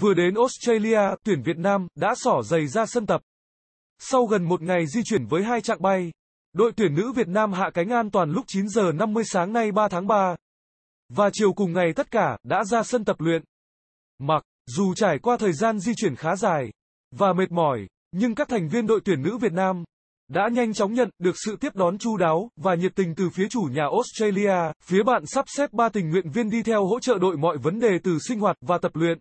Vừa đến Australia, tuyển Việt Nam đã sỏ giày ra sân tập. Sau gần một ngày di chuyển với hai trạng bay, đội tuyển nữ Việt Nam hạ cánh an toàn lúc 9 giờ 50 sáng nay 3 tháng 3. Và chiều cùng ngày tất cả đã ra sân tập luyện. Mặc dù trải qua thời gian di chuyển khá dài và mệt mỏi, nhưng các thành viên đội tuyển nữ Việt Nam đã nhanh chóng nhận được sự tiếp đón chu đáo và nhiệt tình từ phía chủ nhà Australia. Phía bạn sắp xếp ba tình nguyện viên đi theo hỗ trợ đội mọi vấn đề từ sinh hoạt và tập luyện.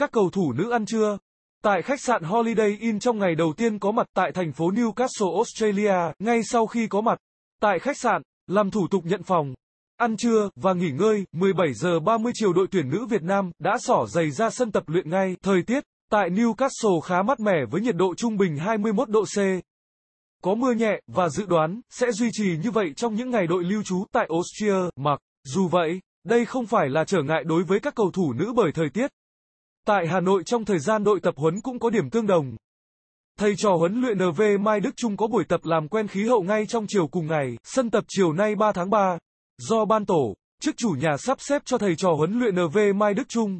Các cầu thủ nữ ăn trưa. Tại khách sạn Holiday Inn trong ngày đầu tiên có mặt tại thành phố Newcastle, Australia, ngay sau khi có mặt tại khách sạn, làm thủ tục nhận phòng, ăn trưa và nghỉ ngơi, 17 giờ 30 chiều đội tuyển nữ Việt Nam đã xỏ giày ra sân tập luyện ngay. Thời tiết tại Newcastle khá mát mẻ với nhiệt độ trung bình 21 độ C. Có mưa nhẹ và dự đoán sẽ duy trì như vậy trong những ngày đội lưu trú tại Australia. mặc dù vậy, đây không phải là trở ngại đối với các cầu thủ nữ bởi thời tiết Tại Hà Nội trong thời gian đội tập huấn cũng có điểm tương đồng. Thầy trò huấn luyện NV Mai Đức Trung có buổi tập làm quen khí hậu ngay trong chiều cùng ngày, sân tập chiều nay 3 tháng 3, do ban tổ, chức chủ nhà sắp xếp cho thầy trò huấn luyện NV Mai Đức Trung.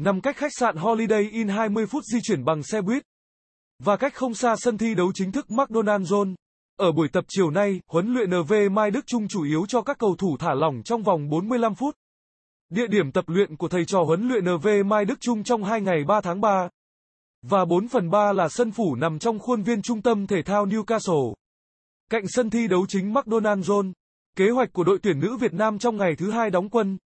Nằm cách khách sạn Holiday Inn 20 phút di chuyển bằng xe buýt và cách không xa sân thi đấu chính thức McDonald Zone. Ở buổi tập chiều nay, huấn luyện NV Mai Đức Trung chủ yếu cho các cầu thủ thả lỏng trong vòng 45 phút. Địa điểm tập luyện của thầy trò huấn luyện NV Mai Đức Trung trong 2 ngày 3 tháng 3 và 4 phần 3 là sân phủ nằm trong khuôn viên trung tâm thể thao Newcastle. Cạnh sân thi đấu chính McDonald John, kế hoạch của đội tuyển nữ Việt Nam trong ngày thứ hai đóng quân.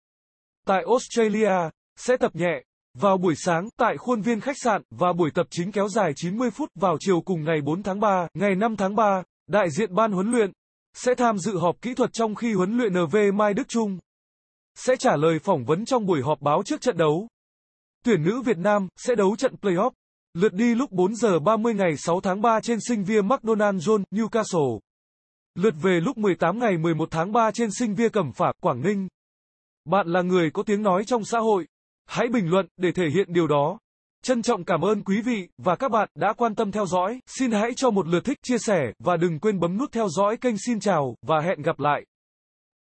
Tại Australia, sẽ tập nhẹ, vào buổi sáng tại khuôn viên khách sạn và buổi tập chính kéo dài 90 phút vào chiều cùng ngày 4 tháng 3, ngày 5 tháng 3, đại diện ban huấn luyện sẽ tham dự họp kỹ thuật trong khi huấn luyện NV Mai Đức Trung sẽ trả lời phỏng vấn trong buổi họp báo trước trận đấu. Tuyển nữ Việt Nam sẽ đấu trận playoff. Lượt đi lúc 4 giờ 30 ngày 6 tháng 3 trên sinh viên McDonald John, Newcastle. Lượt về lúc 18 ngày 11 tháng 3 trên sinh viên Cẩm Phả, Quảng Ninh. Bạn là người có tiếng nói trong xã hội. Hãy bình luận để thể hiện điều đó. Trân trọng cảm ơn quý vị và các bạn đã quan tâm theo dõi. Xin hãy cho một lượt thích, chia sẻ và đừng quên bấm nút theo dõi kênh Xin chào và hẹn gặp lại.